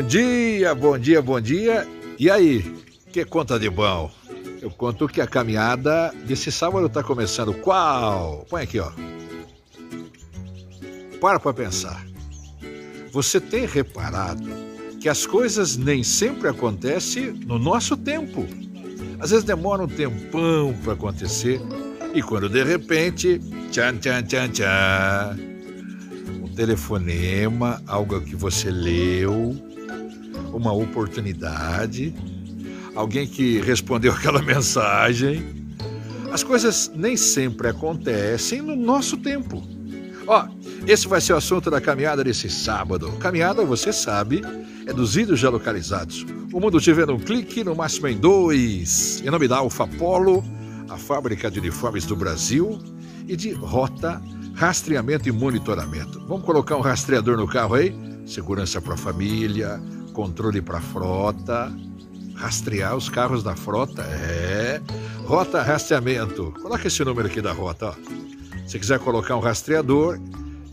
Bom dia, bom dia, bom dia. E aí, que conta de bom? Eu conto que a caminhada desse sábado está começando. Qual? Põe aqui, ó. Para para pensar. Você tem reparado que as coisas nem sempre acontecem no nosso tempo. Às vezes demora um tempão para acontecer e quando de repente, tchan tchan tchan tchan, um telefonema, algo que você leu, uma oportunidade, alguém que respondeu aquela mensagem. As coisas nem sempre acontecem no nosso tempo. Ó, esse vai ser o assunto da caminhada desse sábado. Caminhada, você sabe, é dos já localizados. O mundo te vendo um clique, no máximo em dois. Em nome da Alfa Polo, a fábrica de uniformes do Brasil e de Rota rastreamento e monitoramento. Vamos colocar um rastreador no carro aí? Segurança para a família, controle para frota, rastrear os carros da frota, é. Rota rastreamento. Coloca esse número aqui da rota, ó. Se quiser colocar um rastreador,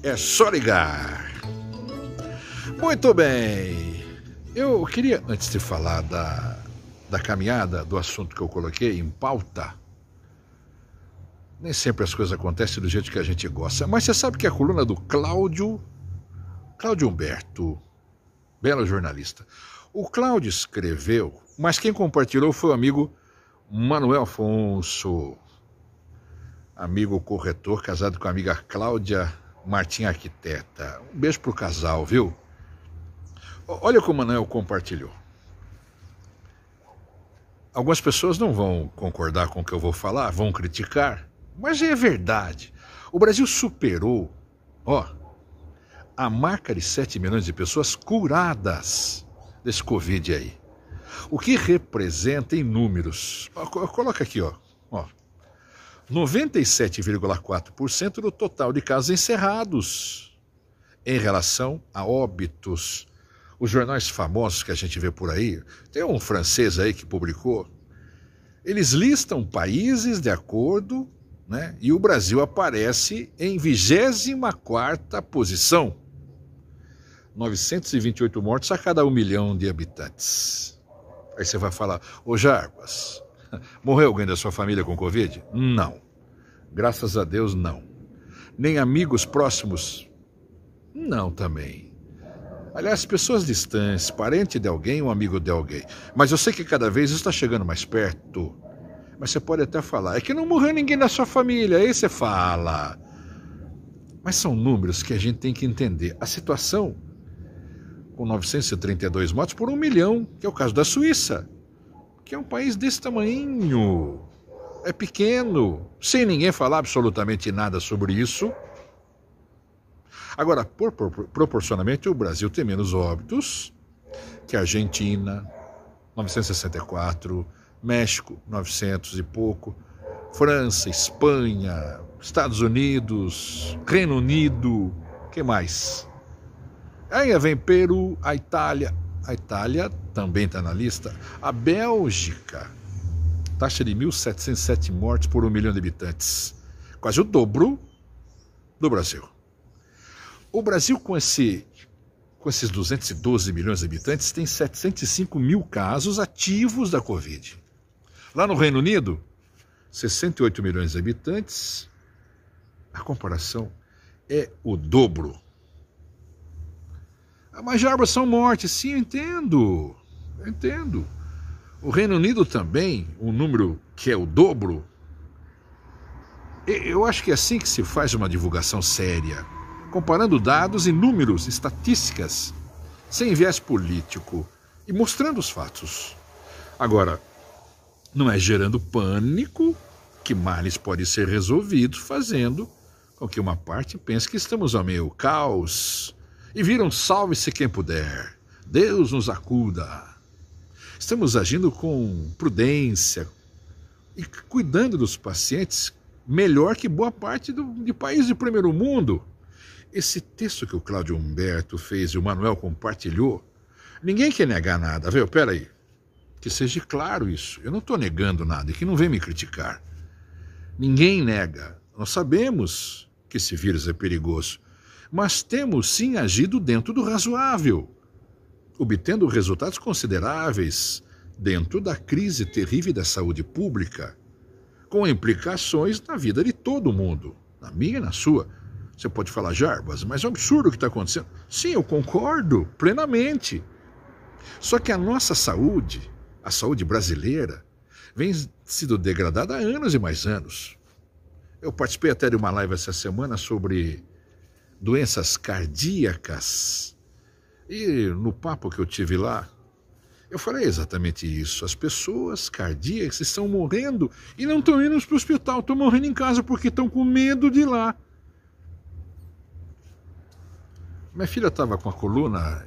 é só ligar. Muito bem. Eu queria, antes de falar da, da caminhada, do assunto que eu coloquei em pauta, nem sempre as coisas acontecem do jeito que a gente gosta, mas você sabe que a coluna do Cláudio, Cláudio Humberto, bela jornalista. O Cláudio escreveu, mas quem compartilhou foi o amigo Manuel Afonso, amigo corretor, casado com a amiga Cláudia Martim Arquiteta. Um beijo para o casal, viu? Olha como o Manuel compartilhou. Algumas pessoas não vão concordar com o que eu vou falar, vão criticar, mas é verdade. O Brasil superou, ó, a marca de 7 milhões de pessoas curadas desse Covid aí. O que representa em números? Coloca aqui, ó. ó 97,4% do total de casos encerrados em relação a óbitos. Os jornais famosos que a gente vê por aí, tem um francês aí que publicou, eles listam países de acordo, né? E o Brasil aparece em 24ª posição. 928 mortes a cada um milhão de habitantes. Aí você vai falar, ô Jarbas, morreu alguém da sua família com Covid? Não. Graças a Deus, não. Nem amigos próximos? Não também. Aliás, pessoas distantes, parente de alguém, um amigo de alguém. Mas eu sei que cada vez isso está chegando mais perto. Mas você pode até falar, é que não morreu ninguém da sua família. Aí você fala. Mas são números que a gente tem que entender. A situação com 932 mortes por um milhão, que é o caso da Suíça, que é um país desse tamanho, é pequeno, sem ninguém falar absolutamente nada sobre isso. Agora, por, por, proporcionalmente, o Brasil tem menos óbitos que a Argentina, 964, México, 900 e pouco, França, Espanha, Estados Unidos, Reino Unido, que mais? Aí vem Peru, a Itália. A Itália também está na lista. A Bélgica, taxa de 1.707 mortes por um milhão de habitantes. Quase o dobro do Brasil. O Brasil, com, esse, com esses 212 milhões de habitantes, tem 705 mil casos ativos da Covid. Lá no Reino Unido, 68 milhões de habitantes, a comparação é o dobro. Mas Jarbas são mortes. Sim, eu entendo. Eu entendo. O Reino Unido também, um número que é o dobro. Eu acho que é assim que se faz uma divulgação séria, comparando dados e números, estatísticas, sem viés político e mostrando os fatos. Agora, não é gerando pânico que males podem ser resolvidos fazendo com que uma parte pense que estamos ao meio caos e viram Salve-se quem puder. Deus nos acuda. Estamos agindo com prudência e cuidando dos pacientes melhor que boa parte do, de países de primeiro mundo. Esse texto que o Cláudio Humberto fez e o Manuel compartilhou, ninguém quer negar nada, viu? Peraí. Que seja claro isso. Eu não estou negando nada e que não vem me criticar. Ninguém nega. Nós sabemos que esse vírus é perigoso mas temos sim agido dentro do razoável, obtendo resultados consideráveis dentro da crise terrível da saúde pública, com implicações na vida de todo mundo, na minha e na sua. Você pode falar, Jarbas, mas é um absurdo o que está acontecendo. Sim, eu concordo plenamente. Só que a nossa saúde, a saúde brasileira, vem sendo degradada há anos e mais anos. Eu participei até de uma live essa semana sobre doenças cardíacas. E no papo que eu tive lá, eu falei exatamente isso. As pessoas cardíacas estão morrendo e não estão indo para o hospital, estão morrendo em casa porque estão com medo de ir lá. Minha filha estava com a coluna.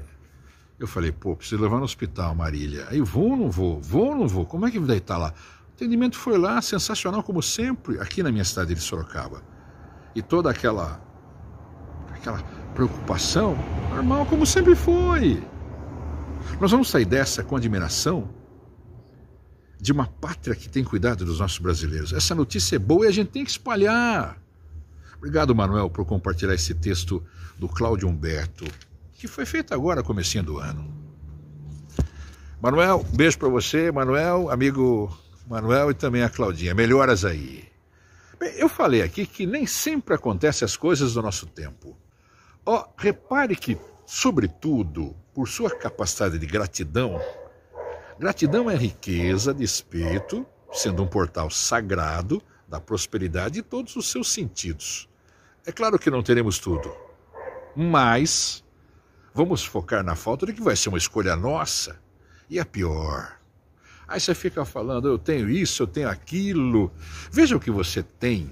Eu falei, pô, preciso levar no hospital, Marília. Aí vou ou não vou? Vou ou não vou? Como é que vai estar tá lá? O atendimento foi lá, sensacional como sempre, aqui na minha cidade de Sorocaba. E toda aquela aquela preocupação, normal como sempre foi. Nós vamos sair dessa com admiração de uma pátria que tem cuidado dos nossos brasileiros. Essa notícia é boa e a gente tem que espalhar. Obrigado, Manuel, por compartilhar esse texto do Cláudio Humberto, que foi feito agora, comecinho do ano. Manuel, beijo para você, Manuel, amigo Manuel e também a Claudinha. Melhoras aí. Bem, eu falei aqui que nem sempre acontecem as coisas do nosso tempo. Oh, repare que, sobretudo, por sua capacidade de gratidão, gratidão é riqueza despeito sendo um portal sagrado da prosperidade e todos os seus sentidos. É claro que não teremos tudo, mas vamos focar na falta de que vai ser uma escolha nossa e a pior. Aí você fica falando, eu tenho isso, eu tenho aquilo. Veja o que você tem.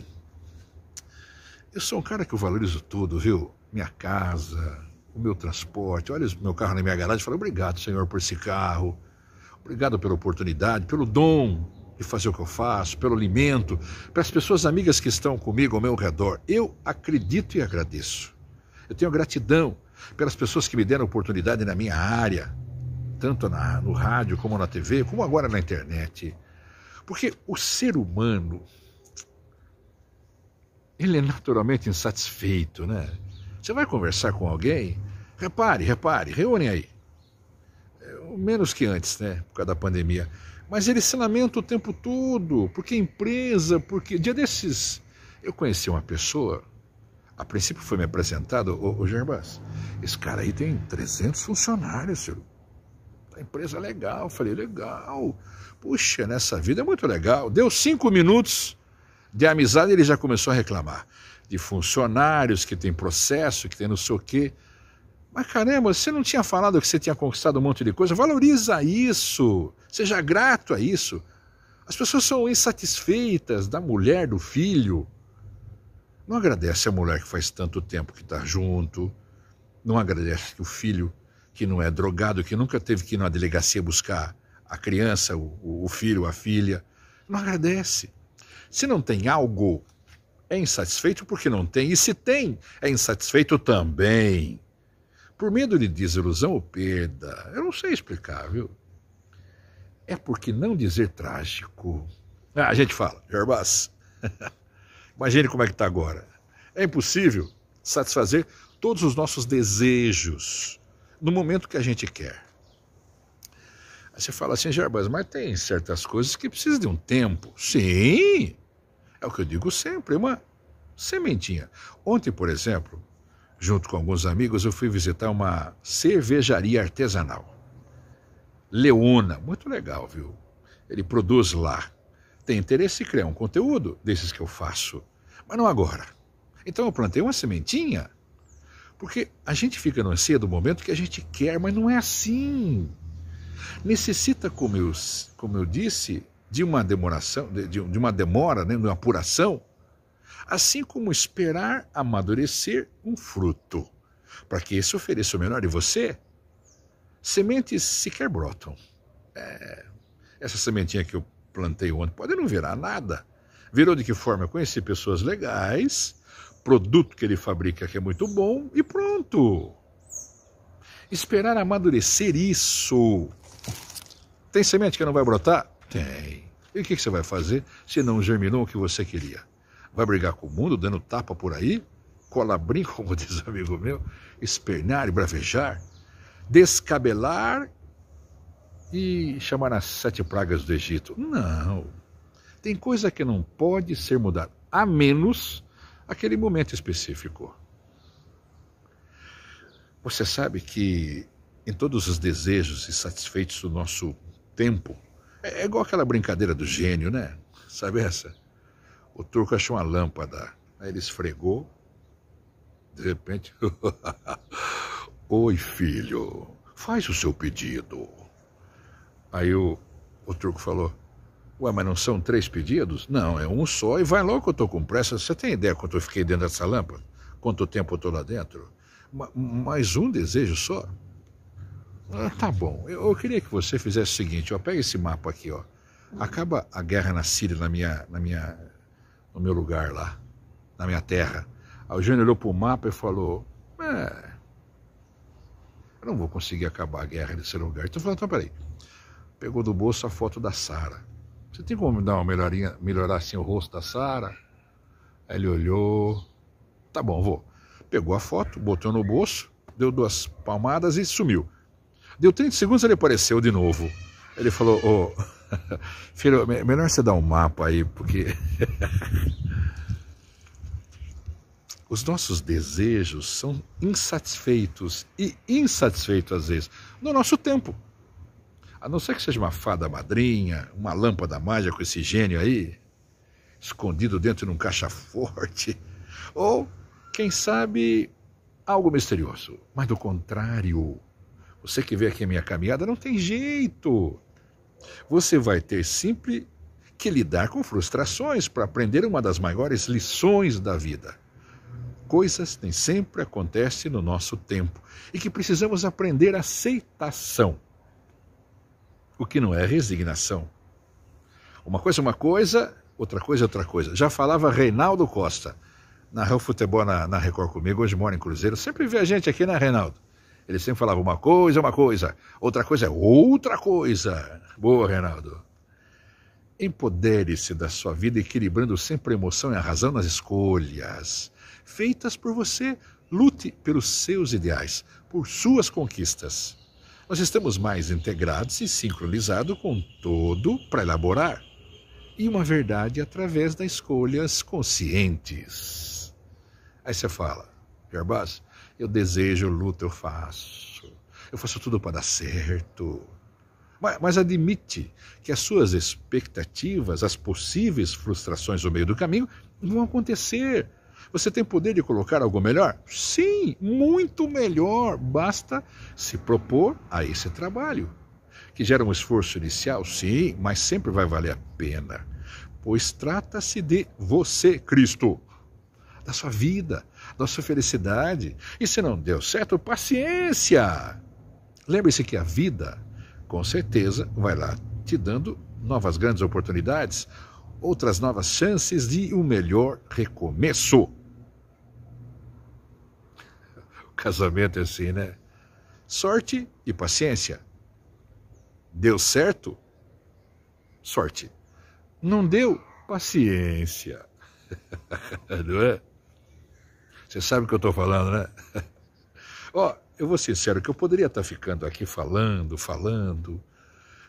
Eu sou um cara que eu valorizo tudo, viu? minha casa, o meu transporte. Olha o meu carro na minha garagem e falo, obrigado, Senhor, por esse carro. Obrigado pela oportunidade, pelo dom de fazer o que eu faço, pelo alimento, para as pessoas amigas que estão comigo ao meu redor. Eu acredito e agradeço. Eu tenho gratidão pelas pessoas que me deram oportunidade na minha área, tanto na, no rádio como na TV, como agora na internet. Porque o ser humano, ele é naturalmente insatisfeito, né? Você vai conversar com alguém? Repare, repare, reúnem aí. É, menos que antes, né? Por causa da pandemia. Mas ele se lamenta o tempo todo, porque empresa, porque. Dia desses, eu conheci uma pessoa, a princípio foi me apresentado, o, o Gerbas, esse cara aí tem 300 funcionários, senhor. empresa é legal. Eu falei, legal. Puxa, nessa vida é muito legal. Deu cinco minutos de amizade ele já começou a reclamar de funcionários, que tem processo, que tem não sei o quê. Mas caramba, você não tinha falado que você tinha conquistado um monte de coisa? Valoriza isso, seja grato a isso. As pessoas são insatisfeitas da mulher, do filho. Não agradece a mulher que faz tanto tempo que está junto, não agradece o filho que não é drogado, que nunca teve que ir na delegacia buscar a criança, o, o filho, a filha. Não agradece. Se não tem algo é insatisfeito porque não tem, e se tem, é insatisfeito também. Por medo de desilusão ou perda, eu não sei explicar, viu? É porque não dizer trágico. Ah, a gente fala, Jarbas, imagine como é que está agora. É impossível satisfazer todos os nossos desejos no momento que a gente quer. Aí você fala assim, Jarbas, mas tem certas coisas que precisam de um tempo. Sim, é o que eu digo sempre, uma sementinha. Ontem, por exemplo, junto com alguns amigos, eu fui visitar uma cervejaria artesanal. Leona, muito legal, viu? Ele produz lá. Tem interesse em criar um conteúdo desses que eu faço, mas não agora. Então eu plantei uma sementinha, porque a gente fica no ansia do momento que a gente quer, mas não é assim. Necessita, como eu, como eu disse, de uma demoração, de, de uma demora, né, de uma apuração, assim como esperar amadurecer um fruto, para que esse ofereça o melhor de você. Sementes sequer brotam. É, essa sementinha que eu plantei ontem pode não virar nada. Virou de que forma? Eu conheci pessoas legais, produto que ele fabrica que é muito bom e pronto. Esperar amadurecer isso. Tem semente que não vai brotar? Tem. E o que você vai fazer se não germinou o que você queria? Vai brigar com o mundo dando tapa por aí? Colabrir, como diz um amigo meu, espernar e bravejar, descabelar e chamar as sete pragas do Egito. Não. Tem coisa que não pode ser mudada, a menos aquele momento específico. Você sabe que em todos os desejos e satisfeitos do nosso tempo, é, é igual aquela brincadeira do gênio, né? Sabe essa? O turco achou uma lâmpada, aí ele esfregou, de repente. Oi, filho, faz o seu pedido. Aí o, o turco falou: Ué, mas não são três pedidos? Não, é um só e vai logo que eu estou com pressa. Você tem ideia quanto eu fiquei dentro dessa lâmpada? Quanto tempo eu estou lá dentro? Ma mais um desejo só? Ah, tá bom. Eu, eu, queria que você fizesse o seguinte, ó, pega esse mapa aqui, ó. Acaba a guerra na Síria, na minha, na minha, no meu lugar lá, na minha terra. Aí o Jânio olhou para o mapa e falou, é, eu não vou conseguir acabar a guerra nesse lugar. Então falou, então peraí. Pegou do bolso a foto da Sara. Você tem como me dar uma melhorinha, melhorar assim o rosto da Sara? Aí ele olhou, tá bom, vou. Pegou a foto, botou no bolso, deu duas palmadas e sumiu. Deu 30 segundos ele apareceu de novo. Ele falou: oh, filho, melhor você dar um mapa aí, porque. Os nossos desejos são insatisfeitos e insatisfeitos às vezes no nosso tempo. A não ser que seja uma fada madrinha, uma lâmpada mágica com esse gênio aí, escondido dentro de um caixa forte, ou, quem sabe, algo misterioso. Mas do contrário, você que vê aqui a minha caminhada, não tem jeito. Você vai ter sempre que lidar com frustrações para aprender uma das maiores lições da vida. Coisas nem sempre acontecem no nosso tempo e que precisamos aprender aceitação, o que não é resignação. Uma coisa é uma coisa, outra coisa é outra coisa. Já falava Reinaldo Costa, narrou futebol na, na Record comigo, hoje mora em Cruzeiro. Sempre vê a gente aqui, né, Reinaldo? Ele sempre falava uma coisa é uma coisa, outra coisa é outra coisa. Boa, Reinaldo. Empodere-se da sua vida equilibrando sempre a emoção e a razão nas escolhas feitas por você. Lute pelos seus ideais, por suas conquistas. Nós estamos mais integrados e sincronizados com todo para elaborar e uma verdade através das escolhas conscientes. Aí você fala, Gerbaz, eu desejo, eu luto, eu faço. Eu faço tudo para dar certo. Mas, mas admite que as suas expectativas, as possíveis frustrações no meio do caminho, vão acontecer. Você tem poder de colocar algo melhor? Sim, muito melhor. Basta se propor a esse trabalho. Que gera um esforço inicial? Sim, mas sempre vai valer a pena. Pois trata-se de você, Cristo da sua vida, da sua felicidade. E se não deu certo, paciência! Lembre-se que a vida, com certeza, vai lá te dando novas grandes oportunidades, outras novas chances de um melhor recomeço. O casamento é assim, né? Sorte e paciência. Deu certo? Sorte. Não deu? Paciência. Não é? Você sabe o que eu estou falando, né? Ó, oh, eu vou ser sincero que eu poderia estar tá ficando aqui falando, falando.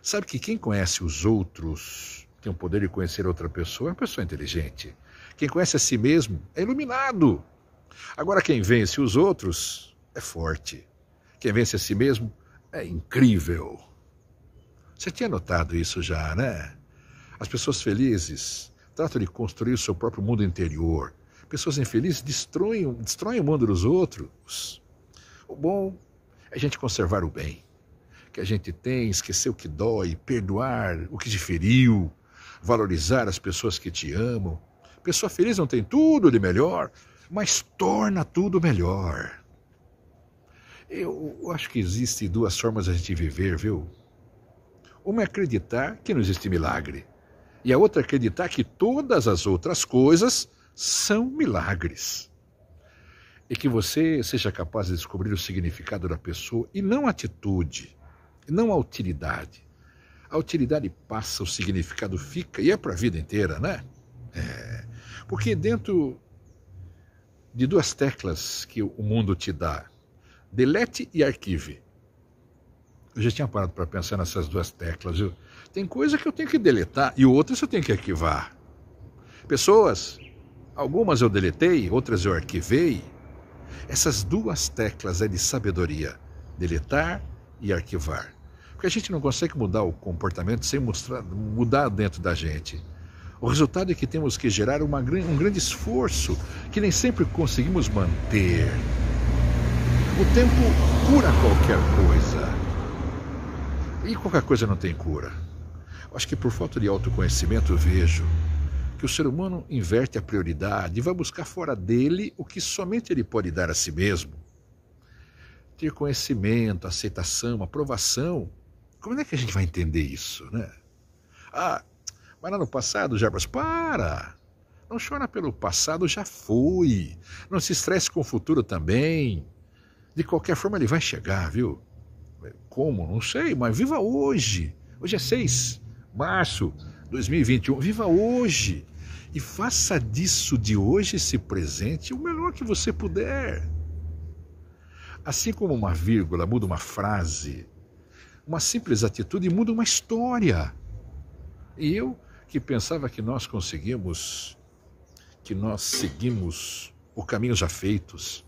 Sabe que quem conhece os outros tem o poder de conhecer outra pessoa, é uma pessoa inteligente. Quem conhece a si mesmo é iluminado. Agora, quem vence os outros é forte. Quem vence a si mesmo é incrível. Você tinha notado isso já, né? As pessoas felizes tratam de construir o seu próprio mundo interior, Pessoas infelizes destroem, destroem o mundo dos outros. O bom é a gente conservar o bem que a gente tem, esquecer o que dói, perdoar o que te feriu, valorizar as pessoas que te amam. Pessoa feliz não tem tudo de melhor, mas torna tudo melhor. Eu, acho que existem duas formas a gente viver, viu? Uma é acreditar que não existe milagre, e a outra é acreditar que todas as outras coisas são milagres. E que você seja capaz de descobrir o significado da pessoa e não a atitude, e não a utilidade. A utilidade passa, o significado fica e é para a vida inteira, né? É, porque dentro de duas teclas que o mundo te dá, delete e arquive. Eu já tinha parado para pensar nessas duas teclas. Viu? Tem coisa que eu tenho que deletar e outras eu tenho que arquivar. Pessoas, Algumas eu deletei, outras eu arquivei. Essas duas teclas é de sabedoria: deletar e arquivar. Porque a gente não consegue mudar o comportamento sem mostrar, mudar dentro da gente. O resultado é que temos que gerar uma, um grande esforço que nem sempre conseguimos manter. O tempo cura qualquer coisa. E qualquer coisa não tem cura. Acho que por falta de autoconhecimento vejo que o ser humano inverte a prioridade e vai buscar fora dele o que somente ele pode dar a si mesmo. Ter conhecimento, aceitação, aprovação. Como é que a gente vai entender isso, né? Ah, mas lá no passado, Jarbas, para! Não chora pelo passado, já foi. Não se estresse com o futuro também. De qualquer forma, ele vai chegar, viu? Como? Não sei, mas viva hoje. Hoje é 6 de março de 2021. Viva hoje e faça disso de hoje esse presente o melhor que você puder. Assim como uma vírgula muda uma frase, uma simples atitude muda uma história. E eu que pensava que nós conseguimos, que nós seguimos o caminho já feitos,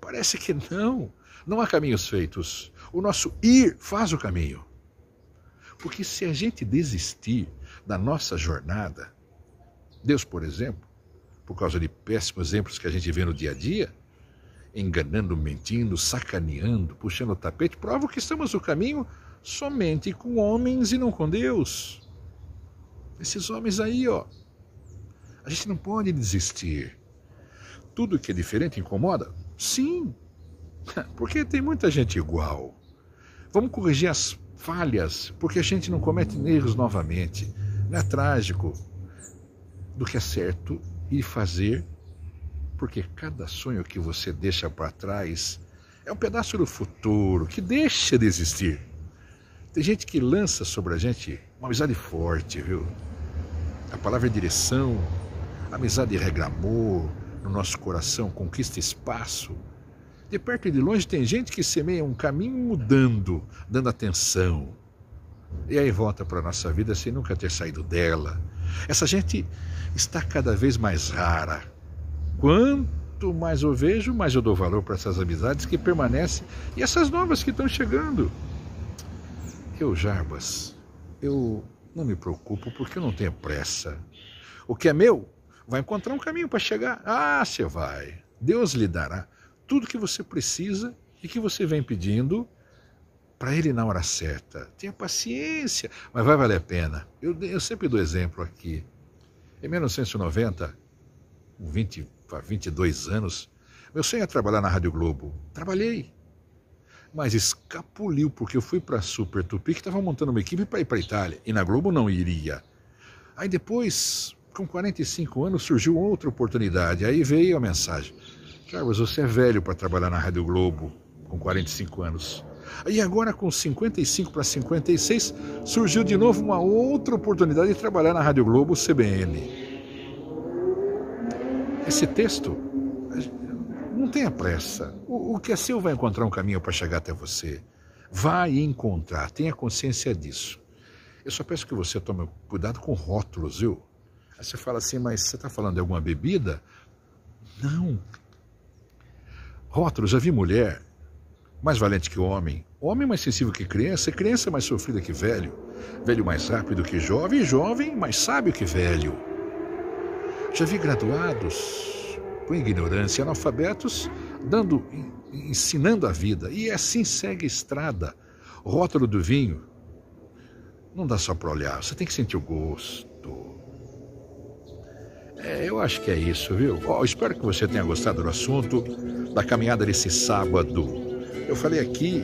parece que não. Não há caminhos feitos. O nosso ir faz o caminho. Porque se a gente desistir da nossa jornada, Deus, por exemplo, por causa de péssimos exemplos que a gente vê no dia a dia, enganando, mentindo, sacaneando, puxando o tapete, prova que estamos no caminho somente com homens e não com Deus. Esses homens aí, ó. A gente não pode desistir. Tudo que é diferente incomoda? Sim. Porque tem muita gente igual. Vamos corrigir as falhas, porque a gente não comete erros novamente. Não é trágico, do que é certo e fazer, porque cada sonho que você deixa para trás é um pedaço do futuro que deixa de existir. Tem gente que lança sobre a gente uma amizade forte, viu? A palavra é direção, a amizade é regra amor, no nosso coração conquista espaço. De perto e de longe tem gente que semeia um caminho mudando, dando atenção. E aí volta para a nossa vida sem nunca ter saído dela essa gente está cada vez mais rara. Quanto mais eu vejo, mais eu dou valor para essas amizades que permanecem e essas novas que estão chegando. Eu, Jarbas, eu não me preocupo porque eu não tenho pressa. O que é meu vai encontrar um caminho para chegar. Ah, você vai. Deus lhe dará tudo que você precisa e que você vem pedindo para ele na hora certa. Tenha paciência, mas vai valer a pena. Eu, eu sempre dou exemplo aqui. Em 1990, com 20 22 anos, meu sonho era trabalhar na Rádio Globo. Trabalhei, mas escapuliu porque eu fui para a Super Tupi que estava montando uma equipe para ir para a Itália e na Globo não iria. Aí depois, com 45 anos, surgiu outra oportunidade. Aí veio a mensagem: Carlos, você é velho para trabalhar na Rádio Globo com 45 anos. E agora, com 55 para 56, surgiu de novo uma outra oportunidade de trabalhar na Rádio Globo CBN. Esse texto, não tenha pressa. O, o que é seu vai encontrar um caminho para chegar até você. Vai encontrar, tenha consciência disso. Eu só peço que você tome cuidado com rótulos, viu? Aí você fala assim, mas você está falando de alguma bebida? Não. Rótulos, já vi mulher mais valente que homem, homem mais sensível que criança, criança mais sofrida que velho, velho mais rápido que jovem, jovem mais sábio que velho. Já vi graduados com ignorância, analfabetos, dando, ensinando a vida, e assim segue a estrada. Rótulo do vinho não dá só para olhar, você tem que sentir o gosto. É, eu acho que é isso, viu? Oh, espero que você tenha gostado do assunto da caminhada desse sábado eu falei aqui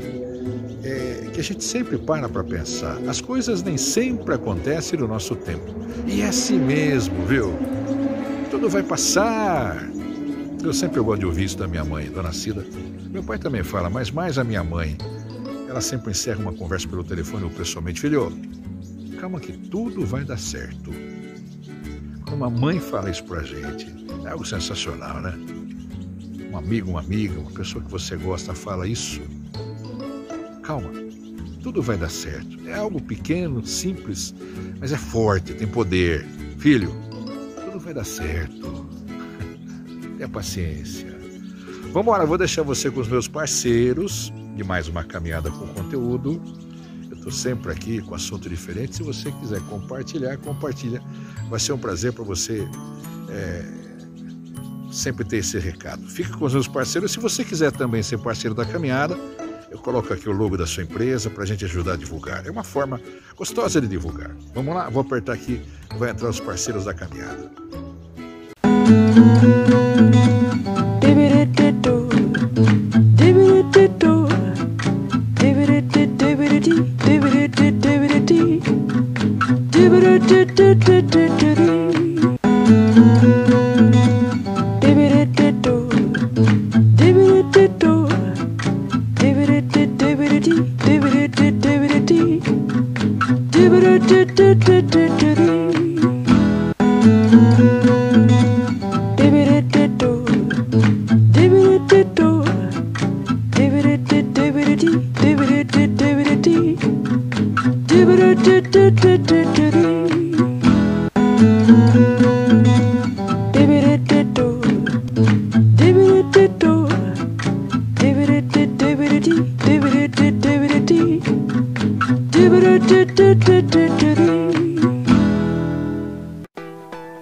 é, que a gente sempre para para pensar. As coisas nem sempre acontecem no nosso tempo. E é assim mesmo, viu? Tudo vai passar. Eu sempre gosto de ouvir isso da minha mãe, dona Cida. Meu pai também fala, mas mais a minha mãe. Ela sempre encerra uma conversa pelo telefone ou pessoalmente. Filho, calma que tudo vai dar certo. Quando uma mãe fala isso pra gente, é algo sensacional, né? um amigo, uma amiga, uma pessoa que você gosta, fala isso. Calma, tudo vai dar certo. É algo pequeno, simples, mas é forte, tem poder. Filho, tudo vai dar certo. Tenha paciência. Vamos embora, vou deixar você com os meus parceiros de mais uma caminhada com conteúdo. Eu estou sempre aqui com assunto diferente. Se você quiser compartilhar, compartilha. Vai ser um prazer para você. É sempre ter esse recado. Fique com os meus parceiros. Se você quiser também ser parceiro da caminhada, eu coloco aqui o logo da sua empresa para a gente ajudar a divulgar. É uma forma gostosa de divulgar. Vamos lá, vou apertar aqui, vai entrar os parceiros da caminhada. Música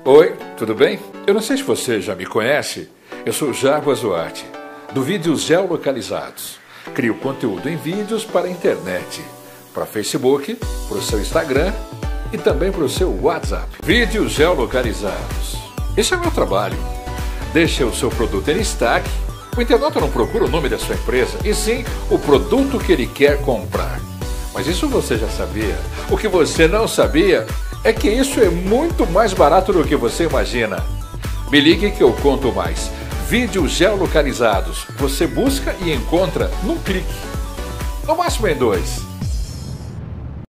Oi, tudo bem? Eu não sei se você já me conhece. Eu sou Jarbas Duarte, do Vídeos Geolocalizados. Crio conteúdo em vídeos para a internet, para Facebook, para o seu Instagram e também para o seu WhatsApp. Vídeos geolocalizados. Esse é o meu trabalho. Deixe o seu produto em destaque. O internauta não procura o nome da sua empresa, e sim o produto que ele quer comprar. Mas isso você já sabia. O que você não sabia é que isso é muito mais barato do que você imagina. Me ligue que eu conto mais. Vídeos geolocalizados você busca e encontra num clique. No máximo em dois.